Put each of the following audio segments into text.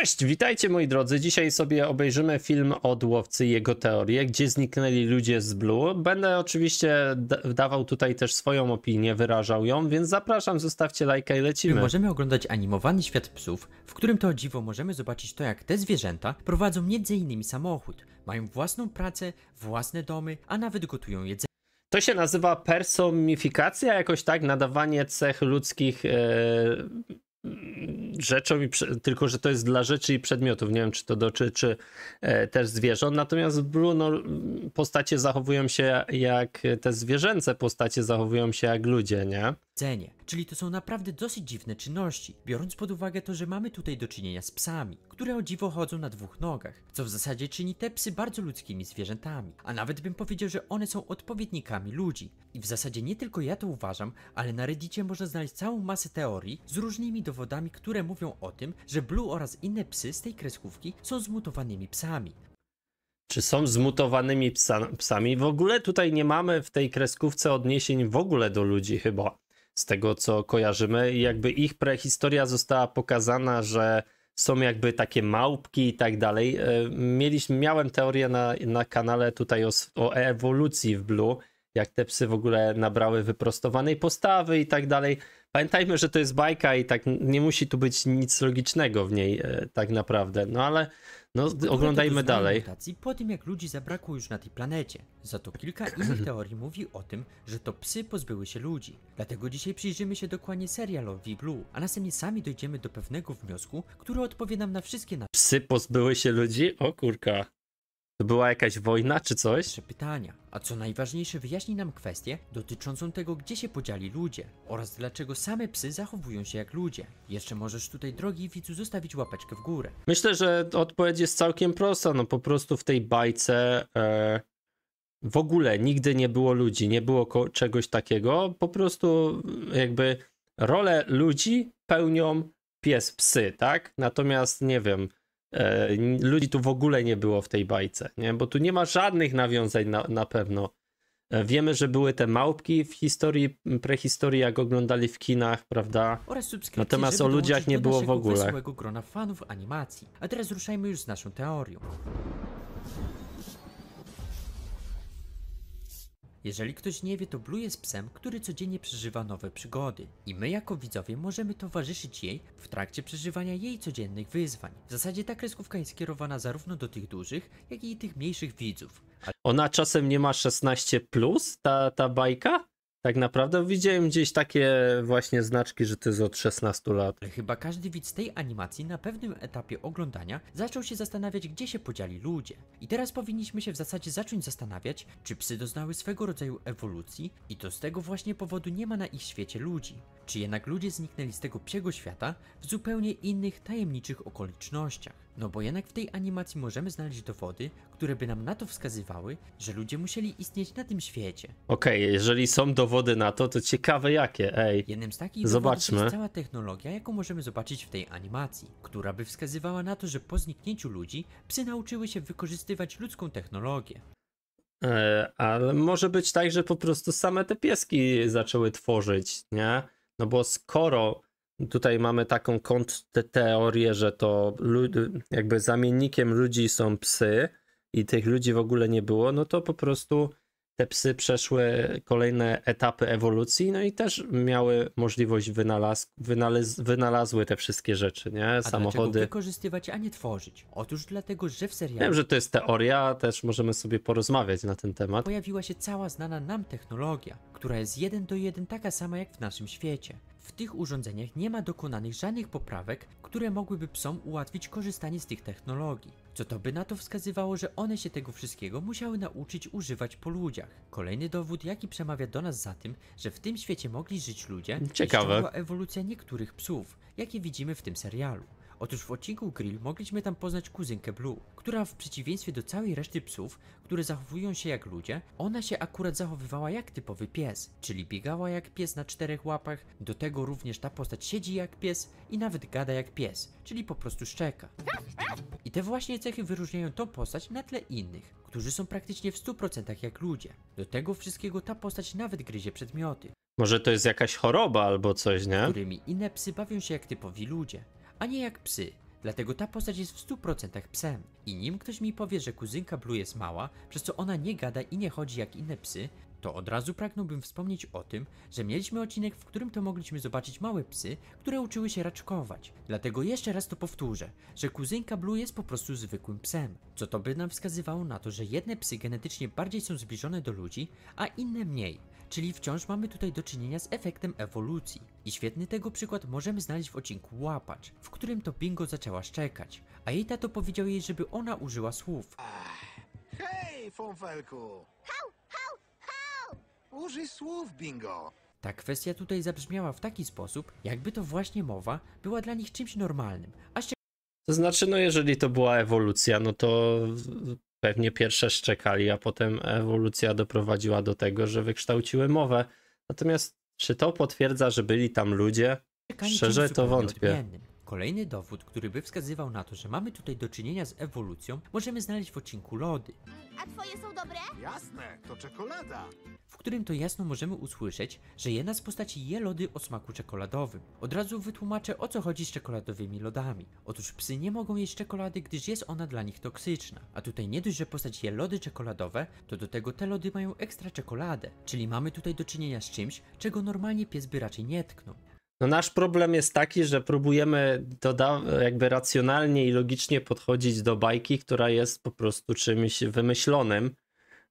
Cześć, witajcie moi drodzy. Dzisiaj sobie obejrzymy film od łowcy i jego teorie, gdzie zniknęli ludzie z Blue. Będę oczywiście dawał tutaj też swoją opinię, wyrażał ją, więc zapraszam, zostawcie lajka i lecimy. My możemy oglądać animowany świat psów, w którym to dziwo możemy zobaczyć to, jak te zwierzęta prowadzą między innymi samochód, mają własną pracę, własne domy, a nawet gotują jedzenie. To się nazywa personifikacja, jakoś tak, nadawanie cech ludzkich e, rzeczą, i tylko że to jest dla rzeczy i przedmiotów. Nie wiem, czy to dotyczy e, też zwierząt. Natomiast w Bruno postacie zachowują się jak te zwierzęce postacie zachowują się jak ludzie, nie? Cenie. Czyli to są naprawdę dosyć dziwne czynności, biorąc pod uwagę to, że mamy tutaj do czynienia z psami, które o dziwo chodzą na dwóch nogach, co w zasadzie czyni te psy bardzo ludzkimi zwierzętami, a nawet bym powiedział, że one są odpowiednikami ludzi. I w zasadzie nie tylko ja to uważam, ale na Reddicie można znaleźć całą masę teorii z różnymi dowodami, które mówią o tym, że Blue oraz inne psy z tej kreskówki są zmutowanymi psami. Czy są zmutowanymi psa psami? W ogóle tutaj nie mamy w tej kreskówce odniesień w ogóle do ludzi chyba z tego co kojarzymy. I jakby ich prehistoria została pokazana, że są jakby takie małpki i tak dalej. E, Mieliśmy, miałem teorię na, na kanale tutaj o, o ewolucji w Blue, jak te psy w ogóle nabrały wyprostowanej postawy i tak dalej. Pamiętajmy, że to jest bajka i tak nie musi tu być nic logicznego w niej e, tak naprawdę, no ale no, Zgodnie oglądajmy dalej. Mutacji po tym jak ludzi zabrakło już na tej planecie. Za to kilka innych teorii mówi o tym, że to psy pozbyły się ludzi. Dlatego dzisiaj przyjrzymy się dokładnie serialowi Blue, a następnie sami dojdziemy do pewnego wniosku, który odpowie nam na wszystkie nasze... Psy pozbyły się ludzi? O kurka. To była jakaś wojna czy coś? Trzy pytania. A co najważniejsze, wyjaśnij nam kwestię dotyczącą tego, gdzie się podzieli ludzie oraz dlaczego same psy zachowują się jak ludzie. Jeszcze możesz tutaj, drogi widzu, zostawić łapeczkę w górę. Myślę, że odpowiedź jest całkiem prosta. No po prostu w tej bajce e, w ogóle nigdy nie było ludzi, nie było czegoś takiego. Po prostu mm, jakby rolę ludzi pełnią pies, psy, tak? Natomiast nie wiem E, ludzi tu w ogóle nie było w tej bajce, nie? bo tu nie ma żadnych nawiązań na, na pewno. E, wiemy, że były te małpki w historii, prehistorii, jak oglądali w kinach, prawda? Natomiast o ludziach nie było w ogóle. grona fanów animacji. A teraz ruszajmy już z naszą teorią. Jeżeli ktoś nie wie, to Blue jest psem, który codziennie przeżywa nowe przygody i my jako widzowie możemy towarzyszyć jej w trakcie przeżywania jej codziennych wyzwań. W zasadzie ta kreskówka jest skierowana zarówno do tych dużych, jak i tych mniejszych widzów. Ona czasem nie ma 16+, plus, ta, ta bajka? Tak naprawdę widziałem gdzieś takie właśnie znaczki, że to jest od 16 lat. Chyba każdy widz tej animacji na pewnym etapie oglądania zaczął się zastanawiać, gdzie się podzieli ludzie. I teraz powinniśmy się w zasadzie zacząć zastanawiać, czy psy doznały swego rodzaju ewolucji i to z tego właśnie powodu nie ma na ich świecie ludzi. Czy jednak ludzie zniknęli z tego psiego świata w zupełnie innych, tajemniczych okolicznościach. No bo jednak w tej animacji możemy znaleźć dowody, które by nam na to wskazywały, że ludzie musieli istnieć na tym świecie. Okej, okay, jeżeli są dowody na to, to ciekawe jakie, ej. Jednym z takich Zobaczmy. dowodów jest cała technologia, jaką możemy zobaczyć w tej animacji, która by wskazywała na to, że po zniknięciu ludzi psy nauczyły się wykorzystywać ludzką technologię. E, ale może być tak, że po prostu same te pieski zaczęły tworzyć, nie? No bo skoro Tutaj mamy taką kontrteorię, że to jakby zamiennikiem ludzi są psy i tych ludzi w ogóle nie było, no to po prostu te psy przeszły kolejne etapy ewolucji, no i też miały możliwość wynalaz, wynalaz, wynalazły te wszystkie rzeczy, nie? A Samochody. wykorzystywać, a nie tworzyć? Otóż dlatego, że w serialu. Wiem, że to jest teoria, też możemy sobie porozmawiać na ten temat. Pojawiła się cała znana nam technologia, która jest jeden do jeden taka sama jak w naszym świecie. W tych urządzeniach nie ma dokonanych żadnych poprawek, które mogłyby psom ułatwić korzystanie z tych technologii. Co to by na to wskazywało, że one się tego wszystkiego musiały nauczyć używać po ludziach. Kolejny dowód, jaki przemawia do nas za tym, że w tym świecie mogli żyć ludzie, Ciekawe. ewolucja niektórych psów, jakie widzimy w tym serialu. Otóż w odcinku Grill mogliśmy tam poznać kuzynkę Blue, która w przeciwieństwie do całej reszty psów, które zachowują się jak ludzie, ona się akurat zachowywała jak typowy pies, czyli biegała jak pies na czterech łapach, do tego również ta postać siedzi jak pies i nawet gada jak pies, czyli po prostu szczeka. I te właśnie cechy wyróżniają tą postać na tle innych, którzy są praktycznie w 100% jak ludzie. Do tego wszystkiego ta postać nawet gryzie przedmioty. Może to jest jakaś choroba albo coś, nie? Którymi inne psy bawią się jak typowi ludzie a nie jak psy. Dlatego ta postać jest w 100% psem. I nim ktoś mi powie, że kuzynka Blue jest mała, przez co ona nie gada i nie chodzi jak inne psy, to od razu pragnąłbym wspomnieć o tym, że mieliśmy odcinek, w którym to mogliśmy zobaczyć małe psy, które uczyły się raczkować. Dlatego jeszcze raz to powtórzę, że kuzynka Blue jest po prostu zwykłym psem, co to by nam wskazywało na to, że jedne psy genetycznie bardziej są zbliżone do ludzi, a inne mniej. Czyli wciąż mamy tutaj do czynienia z efektem ewolucji. I świetny tego przykład możemy znaleźć w odcinku Łapacz, w którym to Bingo zaczęła szczekać, a jej tato powiedział jej, żeby ona użyła słów. Hej, Fąfelku! Użyj słów, bingo! Ta kwestia tutaj zabrzmiała w taki sposób, jakby to właśnie mowa była dla nich czymś normalnym. A ście... To znaczy, no jeżeli to była ewolucja, no to pewnie pierwsze szczekali, a potem ewolucja doprowadziła do tego, że wykształciły mowę. Natomiast czy to potwierdza, że byli tam ludzie? Szczekali Szczerze to wątpię. Odmiennym. Kolejny dowód, który by wskazywał na to, że mamy tutaj do czynienia z ewolucją, możemy znaleźć w odcinku Lody. A twoje są dobre? Jasne, to czekolada. W którym to jasno możemy usłyszeć, że jedna z postaci je lody o smaku czekoladowym. Od razu wytłumaczę o co chodzi z czekoladowymi lodami. Otóż psy nie mogą jeść czekolady, gdyż jest ona dla nich toksyczna. A tutaj nie dość, że postać je lody czekoladowe, to do tego te lody mają ekstra czekoladę. Czyli mamy tutaj do czynienia z czymś, czego normalnie pies by raczej nie tknął. No nasz problem jest taki, że próbujemy doda- jakby racjonalnie i logicznie podchodzić do bajki, która jest po prostu czymś wymyślonym.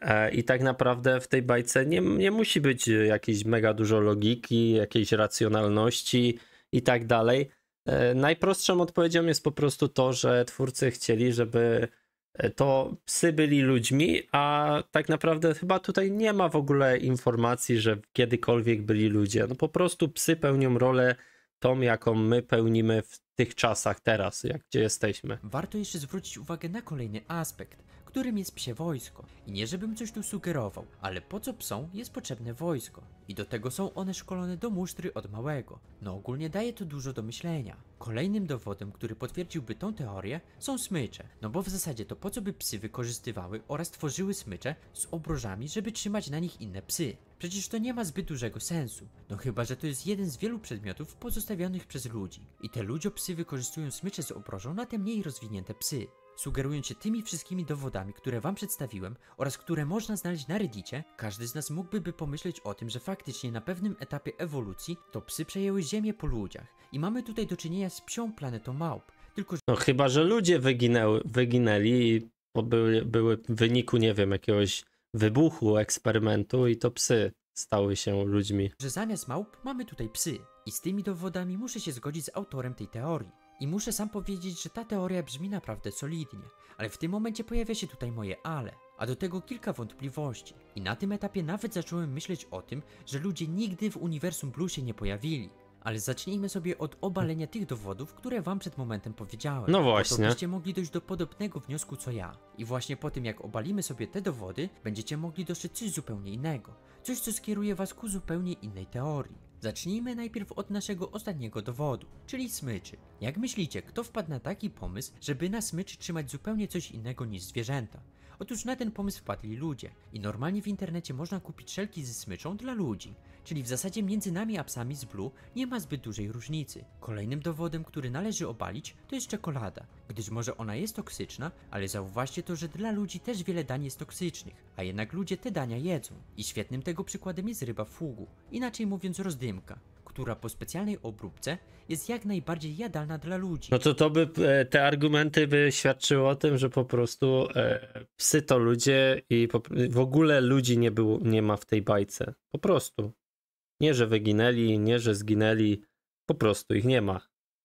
E, I tak naprawdę w tej bajce nie, nie musi być jakiejś mega dużo logiki, jakiejś racjonalności i tak dalej. E, najprostszą odpowiedzią jest po prostu to, że twórcy chcieli, żeby E, to psy byli ludźmi, a tak naprawdę chyba tutaj nie ma w ogóle informacji, że kiedykolwiek byli ludzie. No po prostu psy pełnią rolę tą, jaką my pełnimy w tych czasach teraz, jak gdzie jesteśmy. Warto jeszcze zwrócić uwagę na kolejny aspekt którym jest psie wojsko. I nie żebym coś tu sugerował, ale po co psom jest potrzebne wojsko? I do tego są one szkolone do musztry od małego. No ogólnie daje to dużo do myślenia. Kolejnym dowodem, który potwierdziłby tą teorię są smycze. No bo w zasadzie to po co by psy wykorzystywały oraz tworzyły smycze z obrożami, żeby trzymać na nich inne psy? Przecież to nie ma zbyt dużego sensu. No chyba, że to jest jeden z wielu przedmiotów pozostawionych przez ludzi. I te ludziopsy wykorzystują smycze z obrożą na te mniej rozwinięte psy. Sugerując się tymi wszystkimi dowodami, które wam przedstawiłem oraz które można znaleźć na Reddicie, każdy z nas mógłby by pomyśleć o tym, że faktycznie na pewnym etapie ewolucji to psy przejęły ziemię po ludziach i mamy tutaj do czynienia z psią planetą małp. Tylko, że... No chyba, że ludzie wyginęły, wyginęli i były, były w wyniku, nie wiem, jakiegoś wybuchu, eksperymentu i to psy stały się ludźmi. Że zamiast małp mamy tutaj psy. I z tymi dowodami muszę się zgodzić z autorem tej teorii. I muszę sam powiedzieć, że ta teoria brzmi naprawdę solidnie, ale w tym momencie pojawia się tutaj moje ale, a do tego kilka wątpliwości. I na tym etapie nawet zacząłem myśleć o tym, że ludzie nigdy w uniwersum Blue się nie pojawili. Ale zacznijmy sobie od obalenia tych dowodów, które wam przed momentem powiedziałem. No właśnie. Byście mogli dojść do podobnego wniosku co ja. I właśnie po tym jak obalimy sobie te dowody, będziecie mogli dostrzec coś zupełnie innego. Coś co skieruje was ku zupełnie innej teorii. Zacznijmy najpierw od naszego ostatniego dowodu, czyli smyczy. Jak myślicie, kto wpadł na taki pomysł, żeby na smyczy trzymać zupełnie coś innego niż zwierzęta? Otóż na ten pomysł wpadli ludzie i normalnie w internecie można kupić szelki ze smyczą dla ludzi, czyli w zasadzie między nami a psami z Blue nie ma zbyt dużej różnicy. Kolejnym dowodem, który należy obalić to jest czekolada, gdyż może ona jest toksyczna, ale zauważcie to, że dla ludzi też wiele dań jest toksycznych, a jednak ludzie te dania jedzą. I świetnym tego przykładem jest ryba w fugu, inaczej mówiąc rozdymka która po specjalnej obróbce jest jak najbardziej jadalna dla ludzi. No to to by, e, te argumenty by świadczyły o tym, że po prostu e, psy to ludzie i po, w ogóle ludzi nie, było, nie ma w tej bajce. Po prostu. Nie, że wyginęli, nie, że zginęli, po prostu ich nie ma.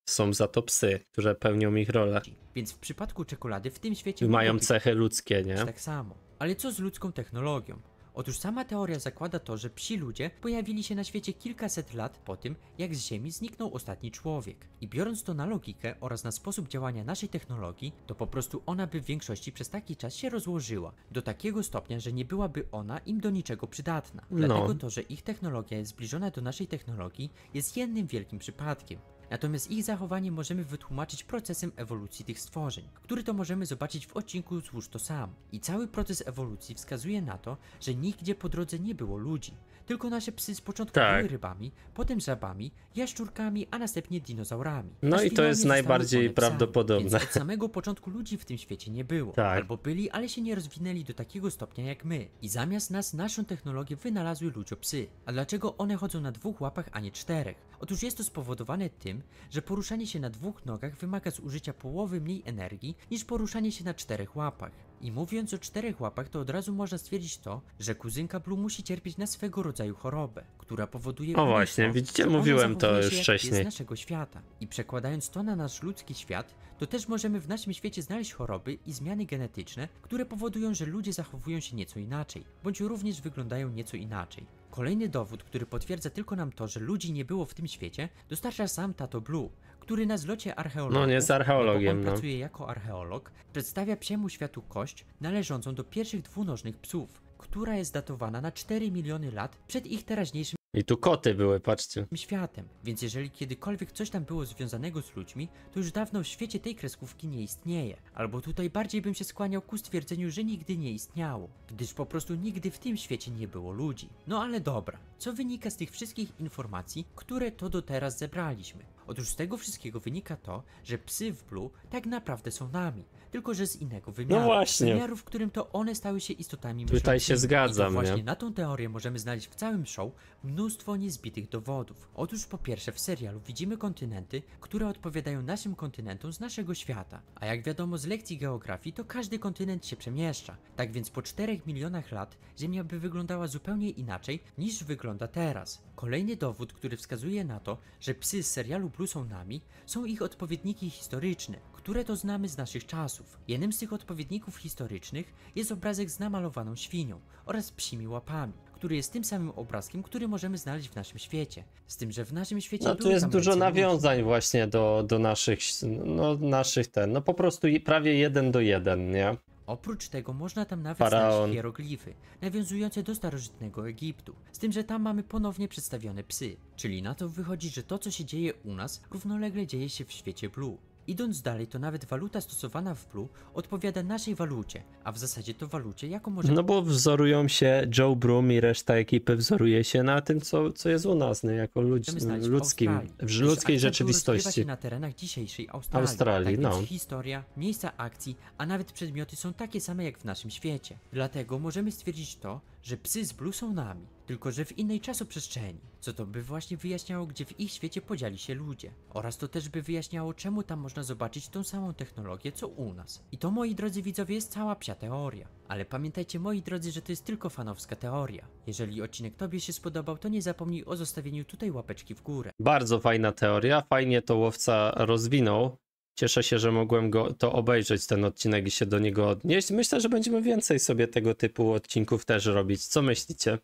Są za to psy, które pełnią ich rolę. Więc w przypadku czekolady w tym świecie. mają cechy ludzkie, nie? Tak samo. Ale co z ludzką technologią? Otóż sama teoria zakłada to, że psi ludzie pojawili się na świecie kilkaset lat po tym, jak z Ziemi zniknął ostatni człowiek. I biorąc to na logikę oraz na sposób działania naszej technologii, to po prostu ona by w większości przez taki czas się rozłożyła, do takiego stopnia, że nie byłaby ona im do niczego przydatna. No. Dlatego no. to, że ich technologia jest zbliżona do naszej technologii, jest jednym wielkim przypadkiem. Natomiast ich zachowanie możemy wytłumaczyć procesem ewolucji tych stworzeń, który to możemy zobaczyć w odcinku Złóż to sam. I cały proces ewolucji wskazuje na to, że nigdzie po drodze nie było ludzi. Tylko nasze psy z początku tak. były rybami, potem żabami, jaszczurkami, a następnie dinozaurami. No i to jest najbardziej prawdopodobne. Więc od samego początku ludzi w tym świecie nie było. Tak. Albo byli, ale się nie rozwinęli do takiego stopnia jak my. I zamiast nas naszą technologię wynalazły ludziopsy. A dlaczego one chodzą na dwóch łapach, a nie czterech? Otóż jest to spowodowane tym, że poruszanie się na dwóch nogach wymaga zużycia połowy mniej energii niż poruszanie się na czterech łapach. I mówiąc o czterech łapach, to od razu można stwierdzić to, że kuzynka Blue musi cierpieć na swego rodzaju chorobę która powoduje. O właśnie, widzicie, mówiłem to już wcześniej. Z naszego świata. I przekładając to na nasz ludzki świat, to też możemy w naszym świecie znaleźć choroby i zmiany genetyczne, które powodują, że ludzie zachowują się nieco inaczej, bądź również wyglądają nieco inaczej. Kolejny dowód, który potwierdza tylko nam to, że ludzi nie było w tym świecie, dostarcza sam Tato Blue, który na zlocie archeologów, no nie z archeologiem, on no. pracuje jako archeolog, przedstawia psiemu światu kość należącą do pierwszych dwunożnych psów, która jest datowana na 4 miliony lat przed ich teraźniejszym i tu koty były, patrzcie. Światem, więc jeżeli kiedykolwiek coś tam było związanego z ludźmi, to już dawno w świecie tej kreskówki nie istnieje. Albo tutaj bardziej bym się skłaniał ku stwierdzeniu, że nigdy nie istniało, gdyż po prostu nigdy w tym świecie nie było ludzi. No ale dobra, co wynika z tych wszystkich informacji, które to do teraz zebraliśmy? Otóż z tego wszystkiego wynika to, że psy w Blue tak naprawdę są nami, tylko że z innego wymiaru. No właśnie. Wymiaru, w którym to one stały się istotami myślącymi. Tutaj się zgadzam, I właśnie nie? na tą teorię możemy znaleźć w całym show mnóstwo niezbitych dowodów. Otóż po pierwsze w serialu widzimy kontynenty, które odpowiadają naszym kontynentom z naszego świata. A jak wiadomo z lekcji geografii, to każdy kontynent się przemieszcza. Tak więc po 4 milionach lat Ziemia by wyglądała zupełnie inaczej niż wygląda teraz. Kolejny dowód, który wskazuje na to, że psy z serialu Blue są nami, są ich odpowiedniki historyczne, które to znamy z naszych czasów. Jednym z tych odpowiedników historycznych jest obrazek z namalowaną świnią oraz psimi łapami, który jest tym samym obrazkiem, który możemy znaleźć w naszym świecie. Z tym, że w naszym świecie... No tu jest dużo nawiązań ludzi. właśnie do, do naszych, no, naszych ten, no po prostu prawie jeden do jeden, nie? Oprócz tego można tam nawet znaleźć hieroglify, nawiązujące do starożytnego Egiptu, z tym, że tam mamy ponownie przedstawione psy. Czyli na to wychodzi, że to co się dzieje u nas równolegle dzieje się w świecie Blue. Idąc dalej, to nawet waluta stosowana w Blue odpowiada naszej walucie, a w zasadzie to walucie, jaką możemy... No bo wzorują się Joe Broom i reszta ekipy wzoruje się na tym, co, co jest u nas, nie? No, jako ludzi, ludzkim, w ludzkiej rzeczywistości. się na terenach dzisiejszej Australii. Australii tak no. historia, miejsca akcji, a nawet przedmioty są takie same jak w naszym świecie. Dlatego możemy stwierdzić to, że psy z Blue są nami, tylko że w innej czasoprzestrzeni, co to by właśnie wyjaśniało, gdzie w ich świecie podzieli się ludzie. Oraz to też by wyjaśniało, czemu tam można zobaczyć tą samą technologię, co u nas. I to, moi drodzy widzowie, jest cała psia teoria. Ale pamiętajcie, moi drodzy, że to jest tylko fanowska teoria. Jeżeli odcinek Tobie się spodobał, to nie zapomnij o zostawieniu tutaj łapeczki w górę. Bardzo fajna teoria, fajnie to łowca rozwinął. Cieszę się, że mogłem go, to obejrzeć, ten odcinek i się do niego odnieść. Myślę, że będziemy więcej sobie tego typu odcinków też robić. Co myślicie?